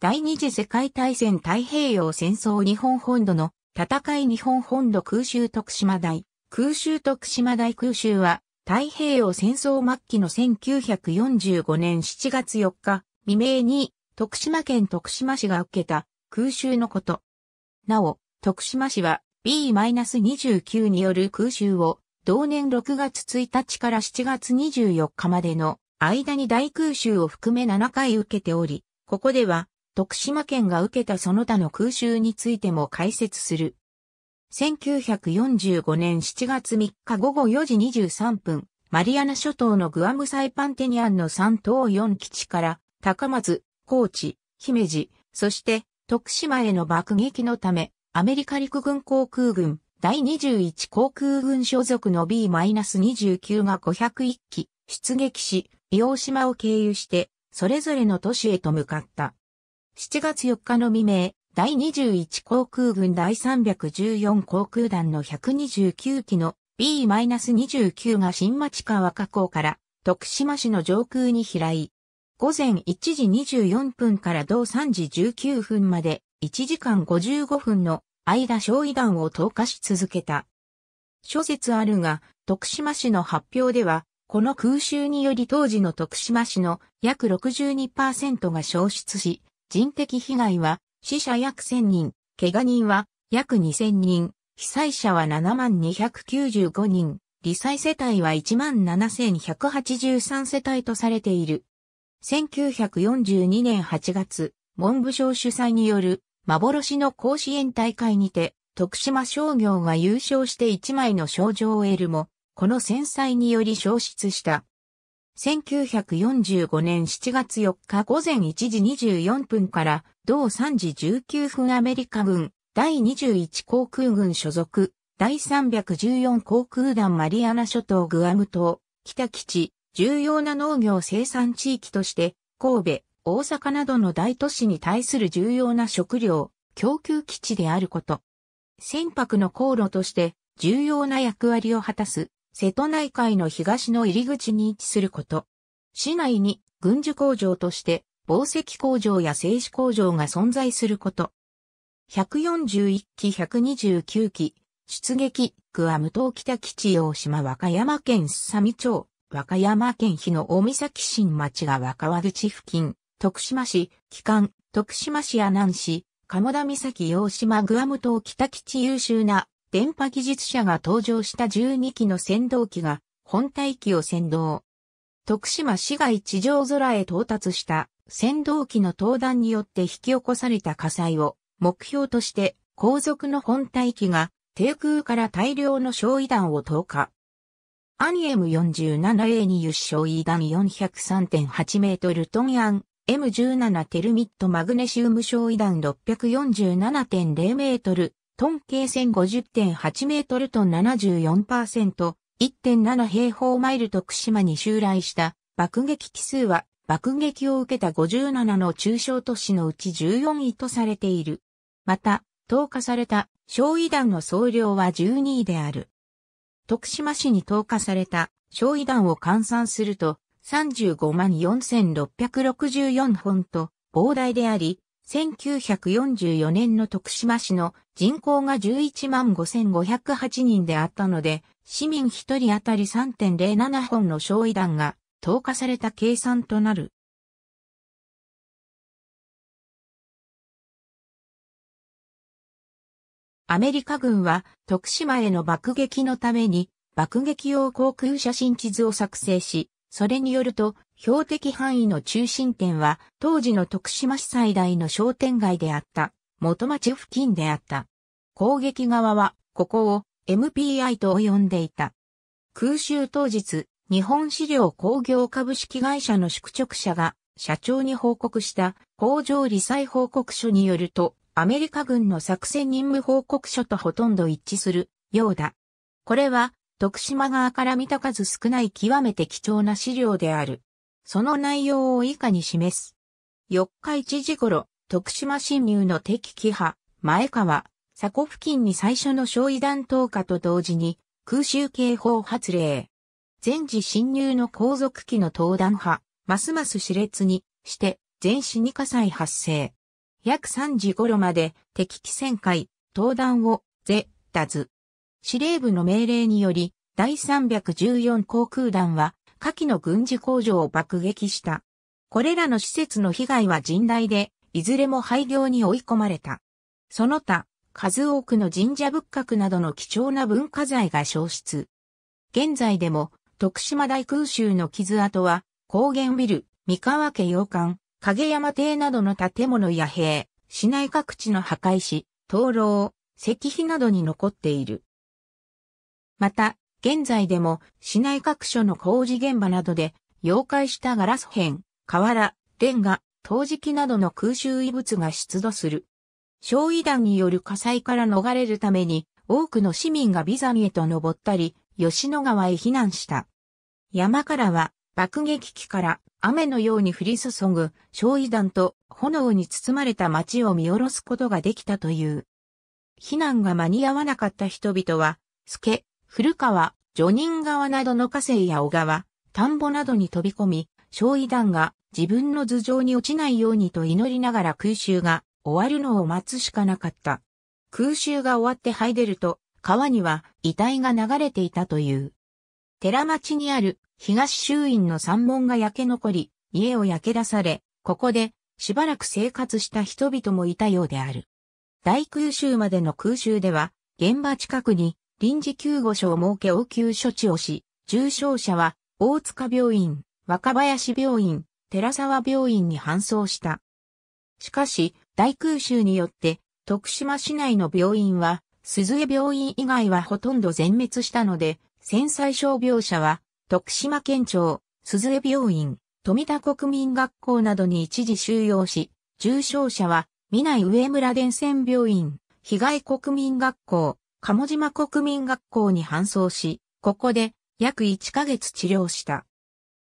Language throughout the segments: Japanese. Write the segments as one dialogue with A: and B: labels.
A: 第二次世界大戦太平洋戦争日本本土の戦い日本本土空襲徳島大。空襲徳島大空襲は太平洋戦争末期の1945年7月4日未明に徳島県徳島市が受けた空襲のこと。なお、徳島市は B-29 による空襲を同年6月1日から7月24日までの間に大空襲を含め7回受けており、ここでは徳島県が受けたその他の空襲についても解説する。1945年7月3日午後4時23分、マリアナ諸島のグアムサイパンテニアンの3島4基地から、高松、高知、姫路、そして徳島への爆撃のため、アメリカ陸軍航空軍第21航空軍所属の B-29 が501機出撃し、硫黄島を経由して、それぞれの都市へと向かった。7月4日の未明、第21航空軍第314航空団の129機の B-29 が新町川河口から徳島市の上空に飛来。午前1時24分から同3時19分まで1時間55分の間焼夷弾を投下し続けた。諸説あるが、徳島市の発表では、この空襲により当時の徳島市の約62%が消失し、人的被害は死者約1000人、怪我人は約2000人、被災者は7295人、理災世帯は17183世帯とされている。1942年8月、文部省主催による幻の甲子園大会にて、徳島商業が優勝して1枚の賞状を得るも、この戦災により消失した1945年7月4日午前1時24分から同3時19分アメリカ軍第21航空軍所属第314航空団マリアナ諸島グアム島北基地重要な農業生産地域として神戸大阪などの大都市に対する重要な食料供給基地であること船舶の航路として重要な役割を果たす瀬戸内海の東の入り口に位置すること。市内に軍需工場として、防石工場や製紙工場が存在すること。141機129機、出撃、グアム島北基地大島和歌山県すさみ町、和歌山県日の大岬新町が若和口付近、徳島市、帰還、徳島市阿南市、鴨田岬大島グアム島北基地優秀な電波技術者が登場した12機の先導機が本体機を先導。徳島市街地上空へ到達した先導機の登壇によって引き起こされた火災を目標として後続の本体機が低空から大量の焼夷弾を投下。アニエム 47A2 出焼夷弾403.8メートルトンアン M17 テルミットマグネシウム焼夷弾647.0メートルトン計1050.8メートルトン74%、1.7平方マイル徳島に襲来した爆撃機数は爆撃を受けた57の中小都市のうち14位とされている。また、投下された焼夷弾の総量は12位である。徳島市に投下された焼夷弾を換算すると35万4664本と膨大であり、1944年の徳島市の人口が11万5508人であったので、市民1人当たり3.07本の焼夷弾が投下された計算となる。アメリカ軍は徳島への爆撃のために爆撃用航空写真地図を作成し、それによると標的範囲の中心点は、当時の徳島市最大の商店街であった、元町付近であった。攻撃側は、ここを MPI と呼んでいた。空襲当日、日本資料工業株式会社の宿直者が、社長に報告した工場理財報告書によると、アメリカ軍の作戦任務報告書とほとんど一致するようだ。これは、徳島側から見た数少ない極めて貴重な資料である。その内容を以下に示す。4日1時頃、徳島侵入の敵機派、前川、佐古付近に最初の焼夷弾投下と同時に、空襲警報発令。前時侵入の航続機の登壇派、ますます熾烈にして、全死に火災発生。約3時頃まで敵機旋回、登壇を、ぜ、ダず。司令部の命令により、第314航空団は、下記の軍事工場を爆撃した。これらの施設の被害は甚大で、いずれも廃業に追い込まれた。その他、数多くの神社仏閣などの貴重な文化財が消失。現在でも、徳島大空襲の傷跡は、高原ビル、三河家洋館、影山邸などの建物や塀、市内各地の破壊し、灯籠、石碑などに残っている。また、現在でも市内各所の工事現場などで、溶解したガラス片、瓦、レンガ、陶磁器などの空襲遺物が出土する。焼夷弾による火災から逃れるために、多くの市民がビザミへと登ったり、吉野川へ避難した。山からは、爆撃機から雨のように降り注ぐ焼夷弾と炎に包まれた街を見下ろすことができたという。避難が間に合わなかった人々は、スケ、古川、女人川などの河川や小川、田んぼなどに飛び込み、焼夷弾が自分の頭上に落ちないようにと祈りながら空襲が終わるのを待つしかなかった。空襲が終わって這い出ると、川には遺体が流れていたという。寺町にある東周院の山門が焼け残り、家を焼け出され、ここでしばらく生活した人々もいたようである。大空襲までの空襲では、現場近くに臨時救護所を設け応急処置をし、重症者は大塚病院、若林病院、寺沢病院に搬送した。しかし、大空襲によって、徳島市内の病院は、鈴江病院以外はほとんど全滅したので、戦災傷病者は、徳島県庁、鈴江病院、富田国民学校などに一時収容し、重症者は、南上村伝染病院、被害国民学校、鴨島国民学校に搬送し、ここで約1ヶ月治療した。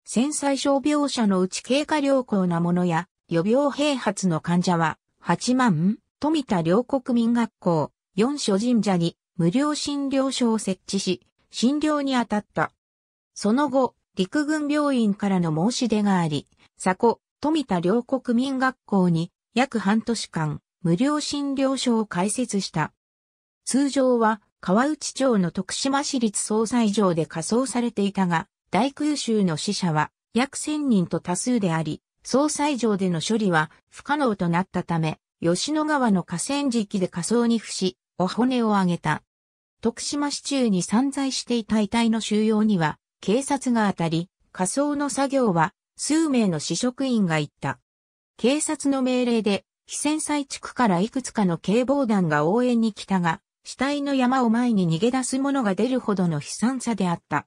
A: 戦災症病者のうち経過良好なものや予病併発の患者は8万富田両国民学校4所神社に無料診療所を設置し、診療に当たった。その後、陸軍病院からの申し出があり、佐古、富田両国民学校に約半年間無料診療所を開設した。通常は川内町の徳島市立総裁場で火葬されていたが、大空襲の死者は約1000人と多数であり、総裁場での処理は不可能となったため、吉野川の河川敷で火葬に付し、お骨をあげた。徳島市中に散在していた遺体の収容には、警察が当たり、火葬の作業は数名の市職員が行った。警察の命令で、非戦災地区からいくつかの警防団が応援に来たが、死体の山を前に逃げ出す者が出るほどの悲惨さであった。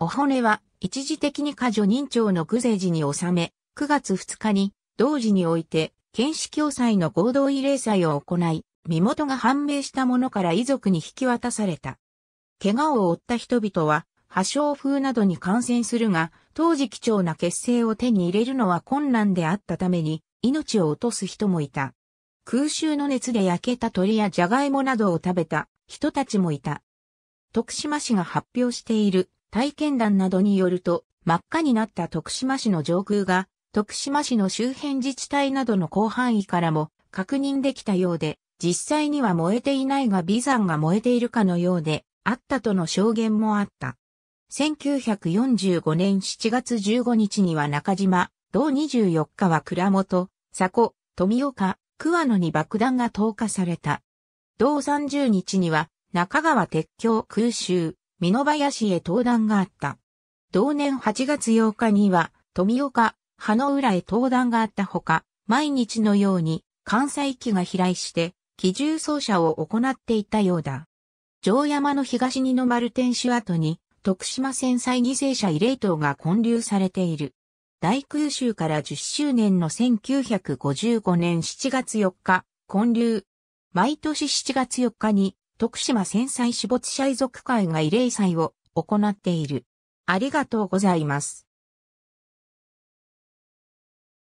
A: お骨は一時的に過剰認長の久ゼ寺に収め、9月2日に同時において、検視教祭の合同慰霊祭を行い、身元が判明した者から遺族に引き渡された。怪我を負った人々は、破傷風などに感染するが、当時貴重な血清を手に入れるのは困難であったために、命を落とす人もいた。空襲の熱で焼けた鳥やジャガイモなどを食べた人たちもいた。徳島市が発表している体験談などによると、真っ赤になった徳島市の上空が、徳島市の周辺自治体などの広範囲からも確認できたようで、実際には燃えていないが微山が燃えているかのようで、あったとの証言もあった。1945年7月15日には中島、同24日は倉本、佐古、富岡、桑野に爆弾が投下された。同30日には、中川鉄橋空襲、美濃林へ登壇があった。同年8月8日には、富岡、葉の浦へ登壇があったほか、毎日のように関西機が飛来して、機銃奏者を行っていたようだ。城山の東にの丸天守跡に、徳島戦災犠牲者慰霊塔が建立されている。大空襲から10周年の1955年7月4日、建立。毎年7月4日に、徳島戦災死没者遺族会が慰霊祭を行っている。ありがとうございます。